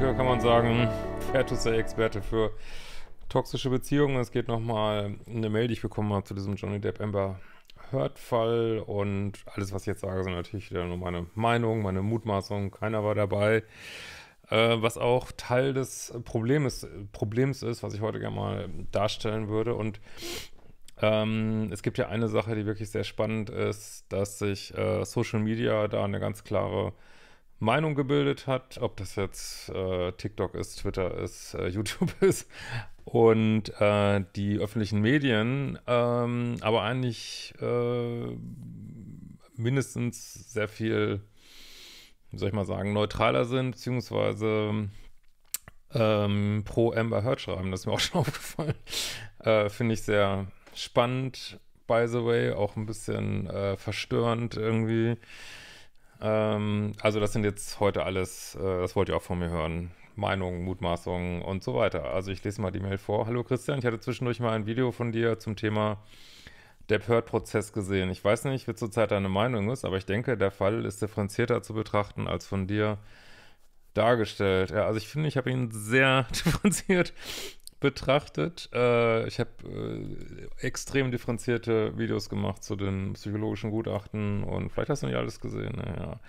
Denker kann man sagen, Fertus der Experte für toxische Beziehungen. Es geht nochmal eine Mail, die ich bekommen habe zu diesem Johnny Depp Amber Heard Fall und alles, was ich jetzt sage, sind natürlich wieder nur meine Meinung, meine Mutmaßung. Keiner war dabei. Äh, was auch Teil des Problems, Problems ist, was ich heute gerne mal darstellen würde. Und ähm, es gibt ja eine Sache, die wirklich sehr spannend ist, dass sich äh, Social Media da eine ganz klare Meinung gebildet hat, ob das jetzt äh, TikTok ist, Twitter ist, äh, YouTube ist und äh, die öffentlichen Medien, ähm, aber eigentlich äh, mindestens sehr viel, wie soll ich mal sagen, neutraler sind, beziehungsweise ähm, pro Amber Heard schreiben. Das ist mir auch schon aufgefallen. Äh, finde ich sehr spannend, by the way, auch ein bisschen äh, verstörend irgendwie. Ähm, also das sind jetzt heute alles, äh, das wollt ihr auch von mir hören. Meinungen, Mutmaßungen und so weiter. Also ich lese mal die Mail vor. Hallo Christian, ich hatte zwischendurch mal ein Video von dir zum Thema der Perth-Prozess gesehen. Ich weiß nicht, wie zurzeit deine Meinung ist, aber ich denke, der Fall ist differenzierter zu betrachten als von dir dargestellt. Ja, also ich finde, ich habe ihn sehr differenziert betrachtet. Äh, ich habe äh, extrem differenzierte Videos gemacht zu den psychologischen Gutachten und vielleicht hast du nicht alles gesehen. Naja.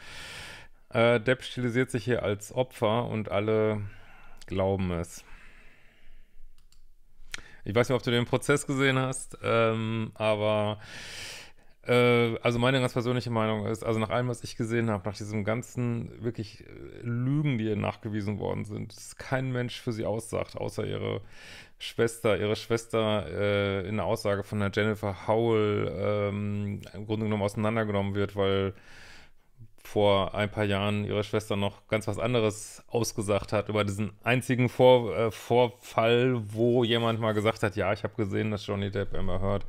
Ne, äh, Depp stilisiert sich hier als Opfer und alle glauben es. Ich weiß nicht, ob du den Prozess gesehen hast, ähm, aber äh, also meine ganz persönliche Meinung ist, also nach allem, was ich gesehen habe, nach diesem ganzen wirklich äh, Lügen, die ihr nachgewiesen worden sind, dass kein Mensch für sie aussagt, außer ihre Schwester. Ihre Schwester äh, in der Aussage von der Jennifer Howell ähm, im Grunde genommen auseinandergenommen wird, weil vor ein paar Jahren ihre Schwester noch ganz was anderes ausgesagt hat über diesen einzigen vor äh, Vorfall, wo jemand mal gesagt hat, ja, ich habe gesehen, dass Johnny Depp Amber hört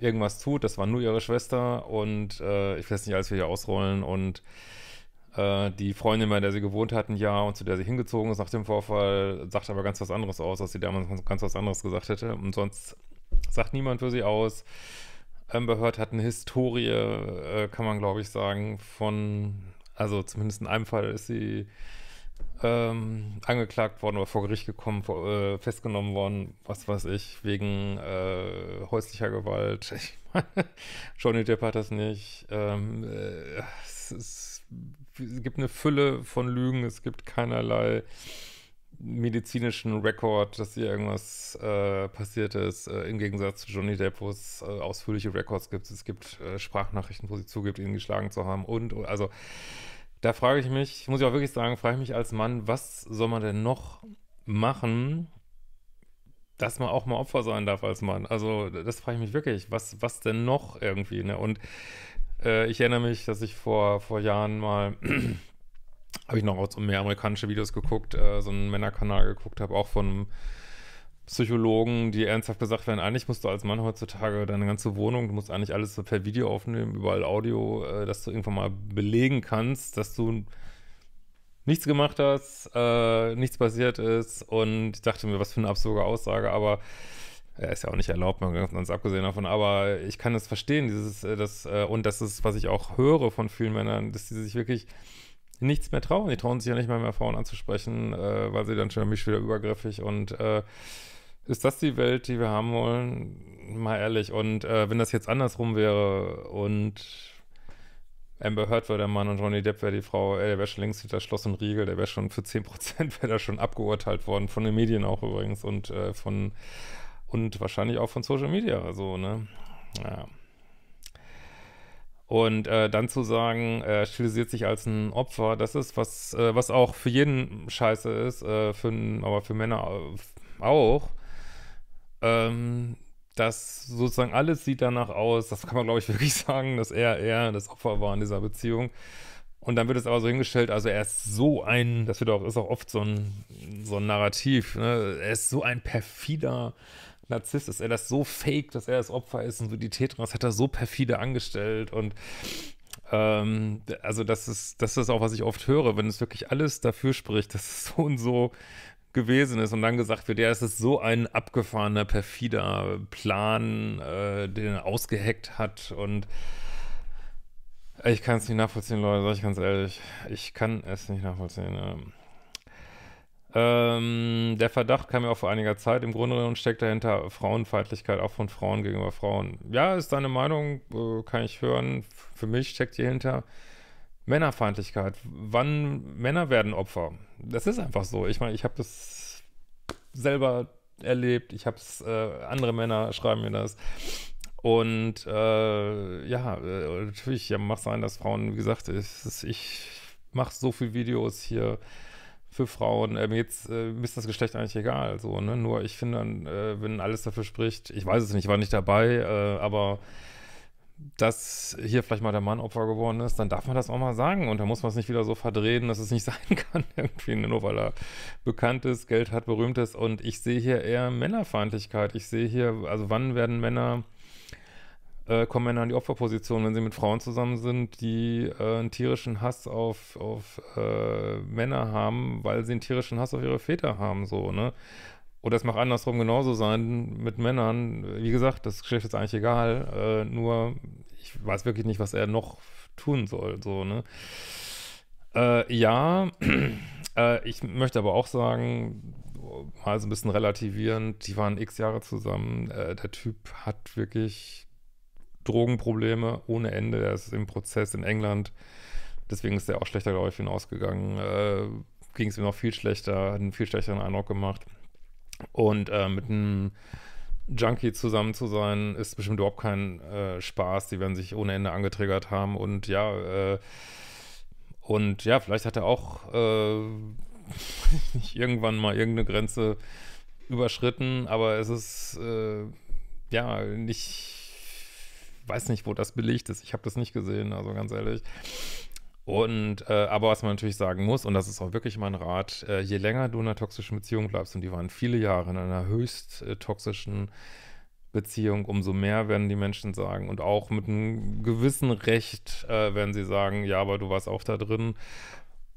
irgendwas tut. Das war nur ihre Schwester und äh, ich weiß nicht, alles wir hier ausrollen und äh, die Freundin, bei der sie gewohnt hat, ein Jahr und zu der sie hingezogen ist nach dem Vorfall, sagt aber ganz was anderes aus, was sie damals ganz was anderes gesagt hätte. Und sonst sagt niemand für sie aus. Amber Heard hat eine Historie, äh, kann man glaube ich sagen, von, also zumindest in einem Fall ist sie ähm, angeklagt worden oder vor Gericht gekommen, vor, äh, festgenommen worden, was weiß ich, wegen äh, häuslicher Gewalt. Ich meine, Johnny Depp hat das nicht. Ähm, äh, es, ist, es, gibt eine Fülle von Lügen, es gibt keinerlei medizinischen Rekord, dass hier irgendwas äh, passiert ist, äh, im Gegensatz zu Johnny Depp, wo es äh, ausführliche Records gibt. Es gibt Sprachnachrichten, wo sie zugibt, ihn geschlagen zu haben und, und also da frage ich mich, muss ich auch wirklich sagen, frage ich mich als Mann, was soll man denn noch machen, dass man auch mal Opfer sein darf als Mann? Also, das frage ich mich wirklich, was, was denn noch irgendwie, ne? Und äh, ich erinnere mich, dass ich vor, vor Jahren mal habe ich noch auch so mehr amerikanische Videos geguckt, äh, so einen Männerkanal geguckt habe, auch von Psychologen, die ernsthaft gesagt werden, eigentlich musst du als Mann heutzutage deine ganze Wohnung, du musst eigentlich alles per Video aufnehmen, überall Audio, äh, dass du irgendwann mal belegen kannst, dass du nichts gemacht hast, äh, nichts passiert ist und ich dachte mir, was für eine absurde Aussage, aber äh, ist ja auch nicht erlaubt, mal ganz abgesehen davon, aber ich kann das verstehen, dieses, äh, das, äh, und das ist, was ich auch höre von vielen Männern, dass sie sich wirklich nichts mehr trauen. Die trauen sich ja nicht mal mehr Frauen anzusprechen, äh, weil sie dann schon mich wieder übergriffig und äh, ist das die Welt, die wir haben wollen? Mal ehrlich. Und äh, wenn das jetzt andersrum wäre und Amber Heard wäre der Mann und Johnny Depp wäre die Frau, ey, der wäre schon längst hinter Schloss und Riegel, der wäre schon für 10% wäre da schon abgeurteilt worden, von den Medien auch übrigens und äh, von und wahrscheinlich auch von Social Media, so, ne? Ja. Und äh, dann zu sagen, er äh, stilisiert sich als ein Opfer, das ist was, äh, was auch für jeden scheiße ist, äh, für, aber für Männer äh, auch. Ähm, dass sozusagen alles sieht danach aus, das kann man glaube ich wirklich sagen, dass er eher das Opfer war in dieser Beziehung. Und dann wird es aber so hingestellt, also er ist so ein, das wird auch, ist auch oft so ein, so ein Narrativ, ne? er ist so ein perfider, Narzisst ist, er das so fake, dass er das Opfer ist und so die Tetras hat er so perfide angestellt und ähm, also das ist, das ist auch, was ich oft höre, wenn es wirklich alles dafür spricht, dass es so und so gewesen ist und dann gesagt wird, ja, es ist so ein abgefahrener, perfider Plan, äh, den er ausgeheckt hat und ich kann es nicht nachvollziehen, Leute, sag ich ganz ehrlich. Ich kann es nicht nachvollziehen. Ähm. Ähm, der Verdacht kam ja auch vor einiger Zeit. Im Grunde genommen steckt dahinter Frauenfeindlichkeit, auch von Frauen gegenüber Frauen. Ja, ist deine Meinung, äh, kann ich hören. Für mich steckt hier hinter Männerfeindlichkeit. Wann Männer werden Opfer? Das ist einfach so. Ich meine, ich habe das selber erlebt. Ich habe es, äh, andere Männer schreiben mir das. Und äh, ja, äh, natürlich ja, mag sein, dass Frauen, wie gesagt, ich, ich mache so viele Videos hier für Frauen. Ähm, jetzt äh, ist das Geschlecht eigentlich egal. So, ne? Nur ich finde, äh, wenn alles dafür spricht, ich weiß es nicht, ich war nicht dabei, äh, aber dass hier vielleicht mal der Mann Opfer geworden ist, dann darf man das auch mal sagen. Und da muss man es nicht wieder so verdrehen, dass es nicht sein kann, irgendwie, ne? nur weil er bekannt ist, Geld hat, berühmt ist. Und ich sehe hier eher Männerfeindlichkeit. Ich sehe hier, also wann werden Männer äh, kommen Männer in die Opferposition, wenn sie mit Frauen zusammen sind, die äh, einen tierischen Hass auf, auf äh, Männer haben, weil sie einen tierischen Hass auf ihre Väter haben, so, ne? Oder es mag andersrum genauso sein mit Männern. Wie gesagt, das Geschlecht ist eigentlich egal, äh, nur ich weiß wirklich nicht, was er noch tun soll, so, ne? Äh, ja, äh, ich möchte aber auch sagen, mal so ein bisschen relativierend, die waren x Jahre zusammen. Äh, der Typ hat wirklich Drogenprobleme ohne Ende. Er ist im Prozess in England. Deswegen ist er auch schlechter glaube ich, hinausgegangen. Äh, Ging es ihm noch viel schlechter, hat einen viel schlechteren Eindruck gemacht. Und äh, mit einem Junkie zusammen zu sein, ist bestimmt überhaupt kein äh, Spaß. Die werden sich ohne Ende angetriggert haben. Und ja, äh, und ja, vielleicht hat er auch äh, nicht irgendwann mal irgendeine Grenze überschritten, aber es ist äh, ja nicht weiß nicht, wo das belegt ist. Ich habe das nicht gesehen, also ganz ehrlich. Und äh, aber was man natürlich sagen muss, und das ist auch wirklich mein Rat, äh, je länger du in einer toxischen Beziehung bleibst, und die waren viele Jahre in einer höchst äh, toxischen Beziehung, umso mehr werden die Menschen sagen. Und auch mit einem gewissen Recht äh, werden sie sagen, ja, aber du warst auch da drin.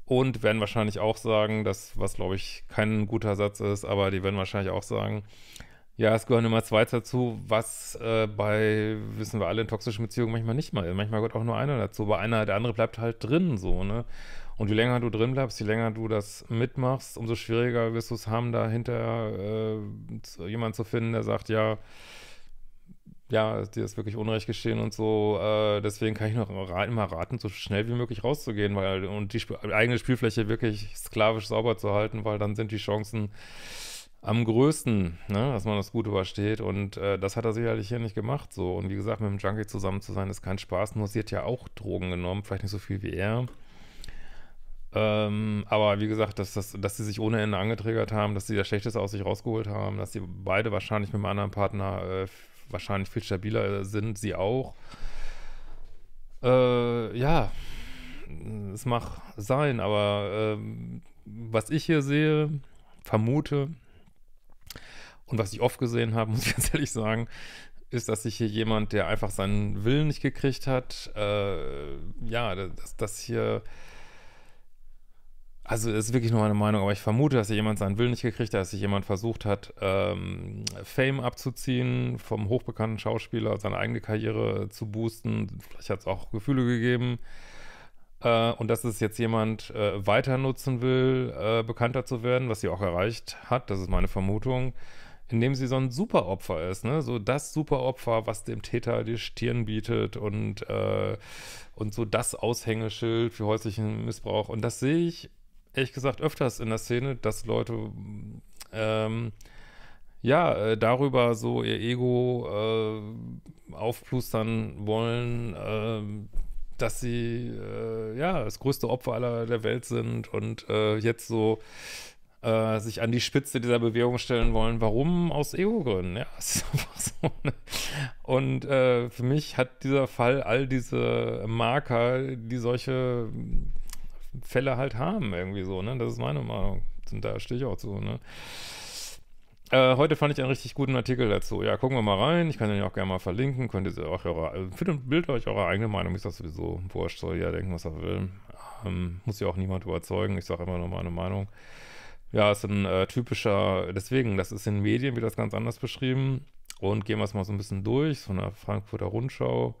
Und werden wahrscheinlich auch sagen, das, was glaube ich kein guter Satz ist, aber die werden wahrscheinlich auch sagen, ja, es gehört immer zwei dazu, was äh, bei, wissen wir alle, in toxischen Beziehungen manchmal nicht mal ist. Manchmal gehört auch nur einer dazu, aber einer, der andere bleibt halt drin, so, ne? Und je länger du drin bleibst, je länger du das mitmachst, umso schwieriger wirst du es haben, dahinter äh, jemanden zu finden, der sagt, ja, ja, dir ist wirklich Unrecht geschehen und so. Äh, deswegen kann ich noch immer raten, so schnell wie möglich rauszugehen, weil und die Sp eigene Spielfläche wirklich sklavisch sauber zu halten, weil dann sind die Chancen am größten, ne, dass man das gut übersteht. Und äh, das hat er sicherlich hier nicht gemacht. So. Und wie gesagt, mit einem Junkie zusammen zu sein, ist kein Spaß. Nur sie hat ja auch Drogen genommen, vielleicht nicht so viel wie er. Ähm, aber wie gesagt, dass, dass, dass sie sich ohne Ende angetriggert haben, dass sie das Schlechteste aus sich rausgeholt haben, dass sie beide wahrscheinlich mit einem anderen Partner äh, wahrscheinlich viel stabiler äh, sind, sie auch. Äh, ja, es mag sein, aber ähm, was ich hier sehe, vermute, und was ich oft gesehen habe, muss ich ganz ehrlich sagen, ist, dass sich hier jemand, der einfach seinen Willen nicht gekriegt hat, äh, ja, dass, das hier, also ist wirklich nur meine Meinung, aber ich vermute, dass hier jemand seinen Willen nicht gekriegt hat, dass sich jemand versucht hat, ähm, Fame abzuziehen, vom hochbekannten Schauspieler seine eigene Karriere zu boosten. Vielleicht hat es auch Gefühle gegeben. Äh, und dass es jetzt jemand äh, weiter nutzen will, äh, bekannter zu werden, was sie auch erreicht hat, das ist meine Vermutung indem sie so ein Superopfer ist, ne? So das Superopfer, was dem Täter die Stirn bietet und, äh, und so das Aushängeschild für häuslichen Missbrauch. Und das sehe ich, ehrlich gesagt, öfters in der Szene, dass Leute ähm, ja, äh, darüber so ihr Ego äh, aufplustern wollen, äh, dass sie äh, ja das größte Opfer aller der Welt sind und äh, jetzt so äh, sich an die Spitze dieser Bewegung stellen wollen. Warum? Aus Ego-Gründen. Ja, ist einfach so. Ne? Und äh, für mich hat dieser Fall all diese Marker, die solche Fälle halt haben, irgendwie so. Ne? Das ist meine Meinung. Und da stehe ich auch zu. Ne? Äh, heute fand ich einen richtig guten Artikel dazu. Ja, gucken wir mal rein. Ich kann den auch gerne mal verlinken. Könnt ihr auch eure, also bildet euch eure eigene Meinung. Ist das sowieso wurscht. Soll ja denken, was er will. Ähm, muss ja auch niemand überzeugen. Ich sage immer nur meine Meinung. Ja, ist ein äh, typischer, deswegen, das ist in Medien, wird das ganz anders beschrieben. Und gehen wir es mal so ein bisschen durch, so eine Frankfurter Rundschau.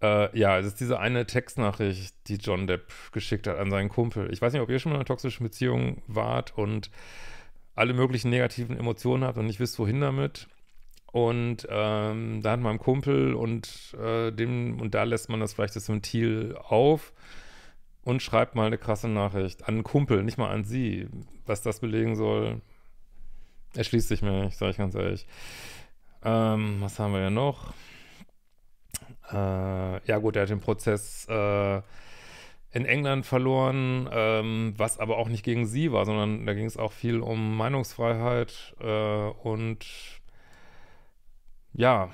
Äh, ja, es ist diese eine Textnachricht, die John Depp geschickt hat an seinen Kumpel. Ich weiß nicht, ob ihr schon mal in einer toxischen Beziehung wart und alle möglichen negativen Emotionen habt und nicht wisst, wohin damit. Und ähm, da hat man einen Kumpel und äh, dem, und da lässt man das vielleicht das Ventil auf und schreibt mal eine krasse Nachricht an einen Kumpel, nicht mal an sie. Was das belegen soll, erschließt sich mir nicht, sage ich ganz ehrlich. Ähm, was haben wir ja noch? Äh, ja gut, er hat den Prozess äh, in England verloren, ähm, was aber auch nicht gegen sie war, sondern da ging es auch viel um Meinungsfreiheit äh, und ja,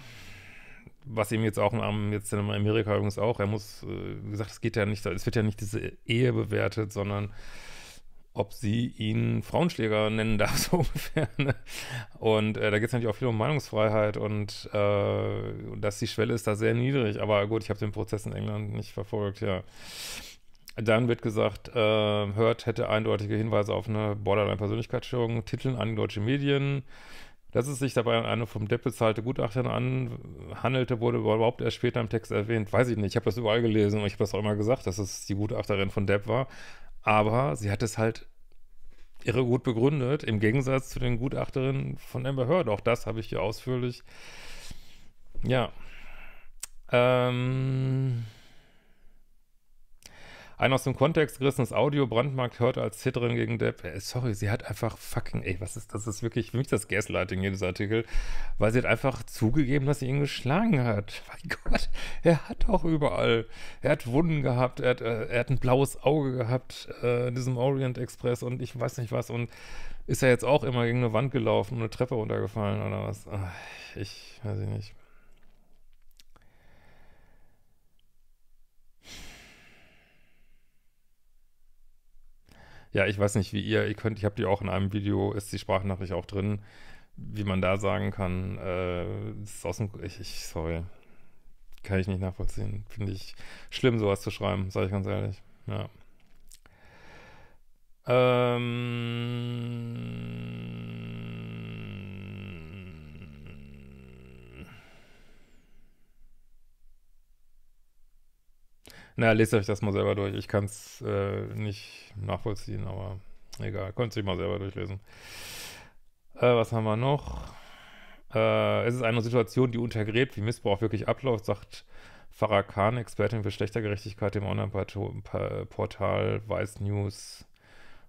was ihm jetzt auch am, jetzt in Amerika übrigens auch, er muss, äh, wie gesagt, es geht ja nicht, es wird ja nicht diese Ehe bewertet, sondern ob sie ihn Frauenschläger nennen darf, so ungefähr. Ne? Und äh, da geht es natürlich auch viel um Meinungsfreiheit und äh, dass die Schwelle ist da sehr niedrig. Aber gut, ich habe den Prozess in England nicht verfolgt, ja. Dann wird gesagt, äh, Hurt hätte eindeutige Hinweise auf eine Borderline-Persönlichkeitsstörung, Titeln an deutsche Medien, dass es sich dabei an eine vom Depp bezahlte Gutachterin handelte, wurde überhaupt erst später im Text erwähnt. Weiß ich nicht, ich habe das überall gelesen und ich habe das auch immer gesagt, dass es die Gutachterin von Depp war. Aber sie hat es halt irre gut begründet, im Gegensatz zu den Gutachterinnen von Amber Heard. Auch das habe ich hier ausführlich. Ja. Ähm, ein aus dem Kontext gerissenes Audio. Brandmarkt hört als Zitterin gegen Depp. Äh, sorry, sie hat einfach fucking, ey, was ist, das ist wirklich, für mich das Gaslighting hier, dieser Artikel, weil sie hat einfach zugegeben, dass sie ihn geschlagen hat. Mein Gott, er hat auch überall, er hat Wunden gehabt, er hat, äh, er hat ein blaues Auge gehabt, äh, in diesem Orient Express und ich weiß nicht was und ist er jetzt auch immer gegen eine Wand gelaufen und eine Treppe runtergefallen oder was? ich weiß ich nicht. Ja, ich weiß nicht, wie ihr, ihr könnt, ich habe die auch in einem Video, ist die Sprachnachricht auch drin, wie man da sagen kann, äh, ist aus dem, ich, ich, sorry, kann ich nicht nachvollziehen. Finde ich schlimm, sowas zu schreiben, sage ich ganz ehrlich. Ja. Ähm, Na, lest euch das mal selber durch. Ich kann es äh, nicht nachvollziehen, aber egal. Könnt ihr mal selber durchlesen. Äh, was haben wir noch? Äh, es ist eine Situation, die untergräbt, wie Missbrauch wirklich abläuft, sagt Farah Khan, Expertin für Schlechtergerechtigkeit im Online-Portal Weiß News.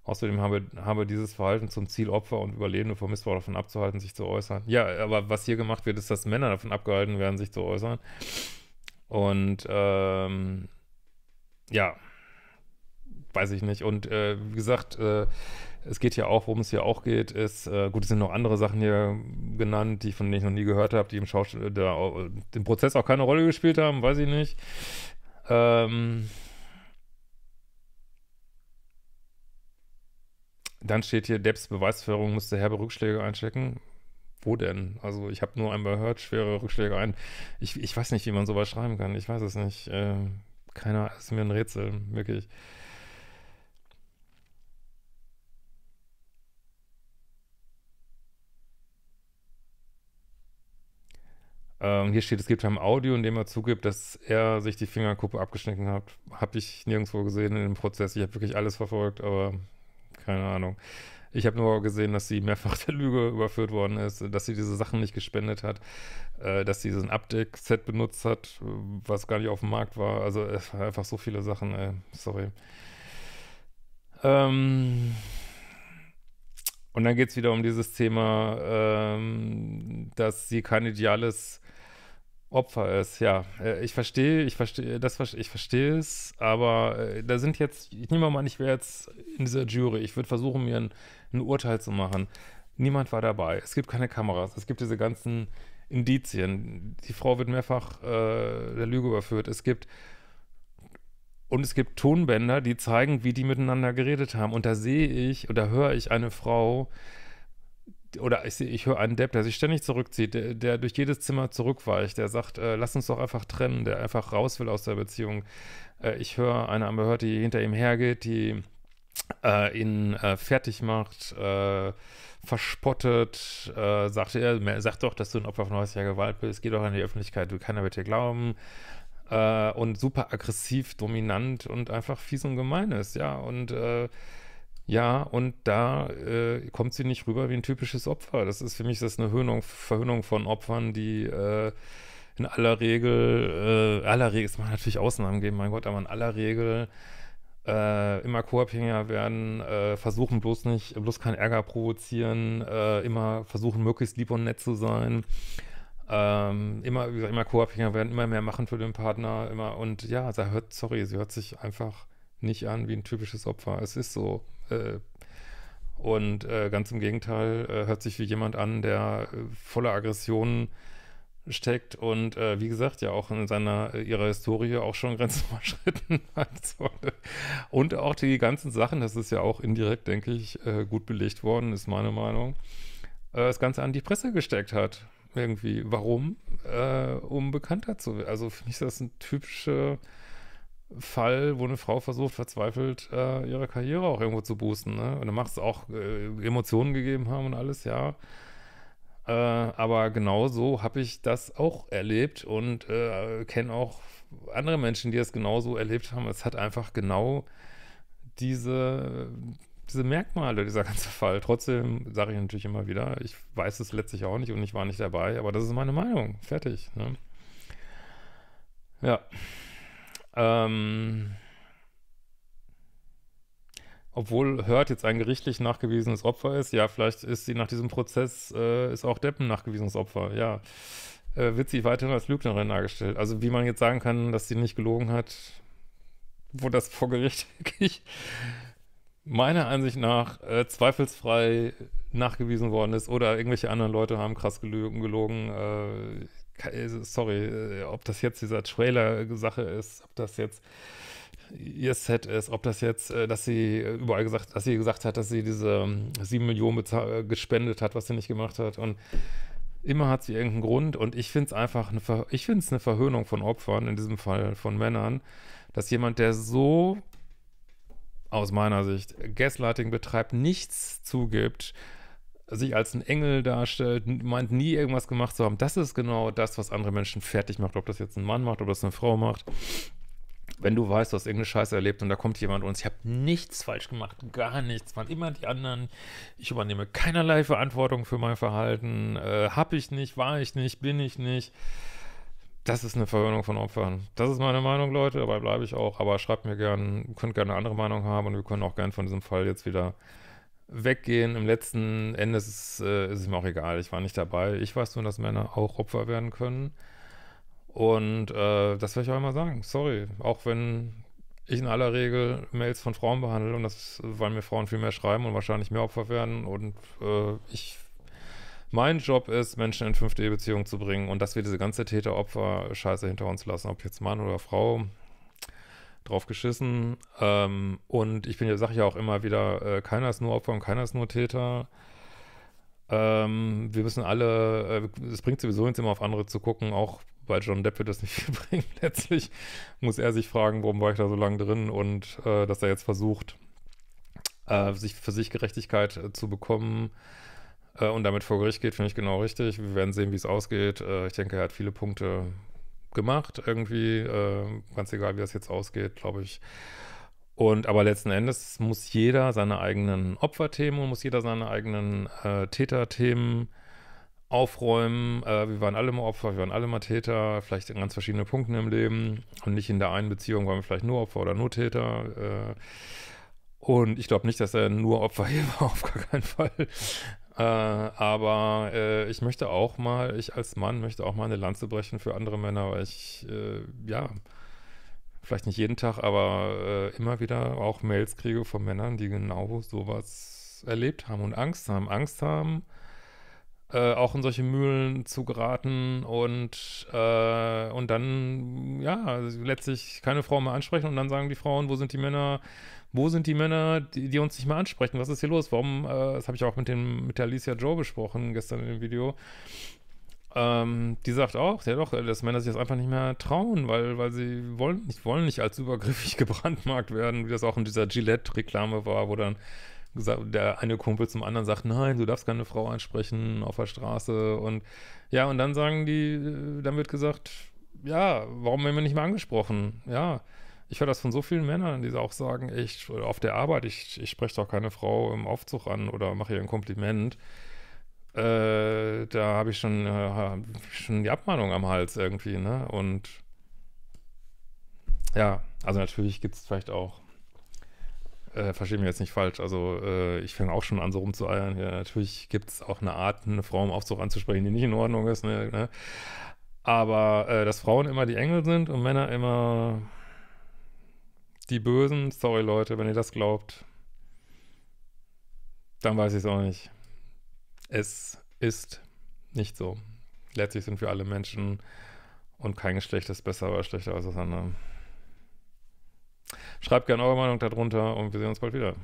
Außerdem habe, habe dieses Verhalten zum Ziel, Opfer und Überlebende vom Missbrauch davon abzuhalten, sich zu äußern. Ja, aber was hier gemacht wird, ist, dass Männer davon abgehalten werden, sich zu äußern. Und ähm, ja, weiß ich nicht. Und äh, wie gesagt, äh, es geht ja auch, worum es hier auch geht, ist, äh, gut, es sind noch andere Sachen hier genannt, die von denen ich noch nie gehört habe, die im Schauspiel, dem Prozess auch keine Rolle gespielt haben, weiß ich nicht. Ähm, dann steht hier, Depps Beweisführung musste herbe Rückschläge einstecken. Wo denn? Also ich habe nur einmal gehört, schwere Rückschläge ein. Ich, ich weiß nicht, wie man sowas schreiben kann. Ich weiß es nicht. Ähm, keine Ahnung, ist mir ein Rätsel, wirklich. Ähm, hier steht, es gibt ein Audio, in dem er zugibt, dass er sich die Fingerkuppe abgeschnitten hat. Habe ich nirgendwo gesehen in dem Prozess. Ich habe wirklich alles verfolgt, aber keine Ahnung. Ich habe nur gesehen, dass sie mehrfach der Lüge überführt worden ist, dass sie diese Sachen nicht gespendet hat, äh, dass sie diesen Update-Set benutzt hat, was gar nicht auf dem Markt war. Also äh, einfach so viele Sachen, ey. sorry. Ähm, und dann geht es wieder um dieses Thema, ähm, dass sie kein ideales Opfer ist, ja. Äh, ich verstehe, ich verstehe, das ich verstehe es, aber äh, da sind jetzt, ich nehme mal an, ich wäre jetzt in dieser Jury. Ich würde versuchen, mir ein, ein, Urteil zu machen. Niemand war dabei. Es gibt keine Kameras. Es gibt diese ganzen Indizien. Die Frau wird mehrfach äh, der Lüge überführt. Es gibt und es gibt Tonbänder, die zeigen, wie die miteinander geredet haben. Und da sehe ich oder höre ich eine Frau, äh, oder ich, ich höre einen Depp, der sich ständig zurückzieht, der, der durch jedes Zimmer zurückweicht, der sagt, äh, lass uns doch einfach trennen, der einfach raus will aus der Beziehung. Äh, ich höre eine Amber die hinter ihm hergeht, die äh, ihn äh, fertig macht, äh, verspottet, äh, sagt, er, sag doch, dass du ein Opfer von häuslicher Gewalt bist, geh doch in die Öffentlichkeit, keiner wird dir glauben. und super aggressiv, dominant und einfach fies und gemein ist, ja. Und ja, und da äh, kommt sie nicht rüber wie ein typisches Opfer. Das ist für mich das eine Höhnung, Verhöhnung von Opfern, die äh, in aller Regel, äh, aller Regel, es mag natürlich Ausnahmen geben, mein Gott, aber in aller Regel äh, immer co-abhängiger werden, äh, versuchen bloß nicht, bloß keinen Ärger provozieren, äh, immer versuchen, möglichst lieb und nett zu sein. Ähm, immer, wie gesagt, immer co-abhängiger werden, immer mehr machen für den Partner, immer und ja, da hört, sorry, sie hört sich einfach nicht an wie ein typisches Opfer. Es ist so. Äh, und äh, ganz im Gegenteil, äh, hört sich wie jemand an, der äh, voller Aggressionen steckt und äh, wie gesagt ja auch in seiner ihrer Historie auch schon Grenzen überschritten hat. So. Und auch die ganzen Sachen, das ist ja auch indirekt, denke ich, gut belegt worden, ist meine Meinung, das Ganze an die Presse gesteckt hat. Irgendwie. Warum? um bekannter zu werden. Also für mich ist das ein typischer Fall, wo eine Frau versucht, verzweifelt äh, ihre Karriere auch irgendwo zu boosten. Ne? Und dann macht es auch äh, Emotionen gegeben haben und alles, ja. Äh, aber genau so habe ich das auch erlebt und äh, kenne auch andere Menschen, die es genauso erlebt haben. Es hat einfach genau diese, diese Merkmale, dieser ganze Fall. Trotzdem sage ich natürlich immer wieder, ich weiß es letztlich auch nicht und ich war nicht dabei, aber das ist meine Meinung. Fertig. Ne? Ja. Ähm, obwohl Hört jetzt ein gerichtlich nachgewiesenes Opfer ist, ja, vielleicht ist sie nach diesem Prozess, äh, ist auch Deppen nachgewiesenes Opfer, ja. Äh, wird sie weiterhin als Lügnerin dargestellt. Also wie man jetzt sagen kann, dass sie nicht gelogen hat, wo das vor Gericht wirklich meiner Ansicht nach äh, zweifelsfrei nachgewiesen worden ist oder irgendwelche anderen Leute haben krass gelogen. gelogen äh, äh, sorry, äh, ob das jetzt dieser Trailer-Sache ist, ob das jetzt ihr Set ist, ob das jetzt, äh, dass sie überall gesagt, dass sie gesagt hat, dass sie diese 7 ähm, Millionen gespendet hat, was sie nicht gemacht hat und immer hat sie irgendeinen Grund und ich finde es einfach, eine Ver ich finde es eine Verhöhnung von Opfern, in diesem Fall von Männern, dass jemand, der so aus meiner Sicht Gaslighting betreibt, nichts zugibt, sich als ein Engel darstellt, meint nie irgendwas gemacht zu haben. Das ist genau das, was andere Menschen fertig macht, ob das jetzt ein Mann macht, ob das eine Frau macht. Wenn du weißt, du hast irgendeine Scheiße erlebt und da kommt jemand und ich habe nichts falsch gemacht, gar nichts, waren immer die anderen. Ich übernehme keinerlei Verantwortung für mein Verhalten. Äh, hab ich nicht, war ich nicht, bin ich nicht. Das ist eine Verhöhnung von Opfern. Das ist meine Meinung, Leute, dabei bleibe ich auch. Aber schreibt mir gerne, könnt gerne eine andere Meinung haben und wir können auch gerne von diesem Fall jetzt wieder weggehen. Im letzten Endes ist, äh, ist es mir auch egal. Ich war nicht dabei. Ich weiß nur, dass Männer auch Opfer werden können. Und äh, das will ich auch immer sagen. Sorry. Auch wenn ich in aller Regel Mails von Frauen behandle und das, weil mir Frauen viel mehr schreiben und wahrscheinlich mehr Opfer werden. Und äh, ich mein Job ist, Menschen in 5D-Beziehungen zu bringen und dass wir diese ganze Täter-Opfer-Scheiße hinter uns lassen, ob jetzt Mann oder Frau, drauf geschissen. Ähm, und ich bin ja, sage ja auch immer wieder, äh, keiner ist nur Opfer und keiner ist nur Täter. Ähm, wir müssen alle, äh, es äh, bringt sowieso nichts immer auf andere zu gucken, auch bei John Depp wird das nicht viel bringen. Letztlich muss er sich fragen, warum war ich da so lange drin und äh, dass er jetzt versucht, äh, sich für sich Gerechtigkeit äh, zu bekommen und damit vor Gericht geht, finde ich genau richtig. Wir werden sehen, wie es ausgeht. ich denke, er hat viele Punkte, gemacht, irgendwie, äh, ganz egal, wie das jetzt ausgeht, glaube ich. Und aber letzten Endes muss jeder seine eigenen Opferthemen und muss jeder seine eigenen äh, Täterthemen aufräumen. Äh, wir waren alle mal Opfer, wir waren alle mal Täter, vielleicht in ganz verschiedenen Punkten im Leben und nicht in der einen Beziehung waren wir vielleicht nur Opfer oder nur Täter. Äh, und ich glaube nicht, dass er nur Opfer hier war, auf gar keinen Fall. Äh, aber äh, ich möchte auch mal, ich als Mann möchte auch mal eine Lanze brechen für andere Männer, weil ich, äh, ja, vielleicht nicht jeden Tag, aber äh, immer wieder auch Mails kriege von Männern, die genau sowas erlebt haben und Angst haben. Angst haben, äh, auch in solche Mühlen zu geraten und, äh, und dann, ja, also letztlich keine Frau mehr ansprechen und dann sagen die Frauen, wo sind die Männer? wo sind die Männer, die, die, uns nicht mehr ansprechen? Was ist hier los? Warum, äh, das habe ich auch mit, dem, mit der Alicia Joe besprochen gestern in dem Video. Ähm, die sagt auch, ja doch, dass Männer sich das einfach nicht mehr trauen, weil, weil sie wollen nicht, wollen nicht als übergriffig gebrandmarkt werden, wie das auch in dieser Gillette-Reklame war, wo dann gesagt, der eine Kumpel zum anderen sagt, nein, du darfst keine Frau ansprechen auf der Straße und ja, und dann sagen die, äh, dann wird gesagt, ja, warum werden wir nicht mehr angesprochen? Ja, ich höre das von so vielen Männern, die auch sagen, ich, auf der Arbeit, ich, ich spreche doch keine Frau im Aufzug an oder mache ihr ein Kompliment. Äh, da habe ich schon, äh, schon die Abmahnung am Hals irgendwie, ne? Und ja, also natürlich gibt es vielleicht auch, äh, verstehe mich jetzt nicht falsch, also äh, ich fange auch schon an, so rumzueiern. Ja, natürlich gibt es auch eine Art, eine Frau im Aufzug anzusprechen, die nicht in Ordnung ist, ne? ne? Aber äh, dass Frauen immer die Engel sind und Männer immer die Bösen, sorry Leute, wenn ihr das glaubt, dann weiß ich es auch nicht. Es ist nicht so. Letztlich sind wir alle Menschen und kein Geschlecht ist besser oder schlechter als das andere. Schreibt gerne eure Meinung darunter und wir sehen uns bald wieder.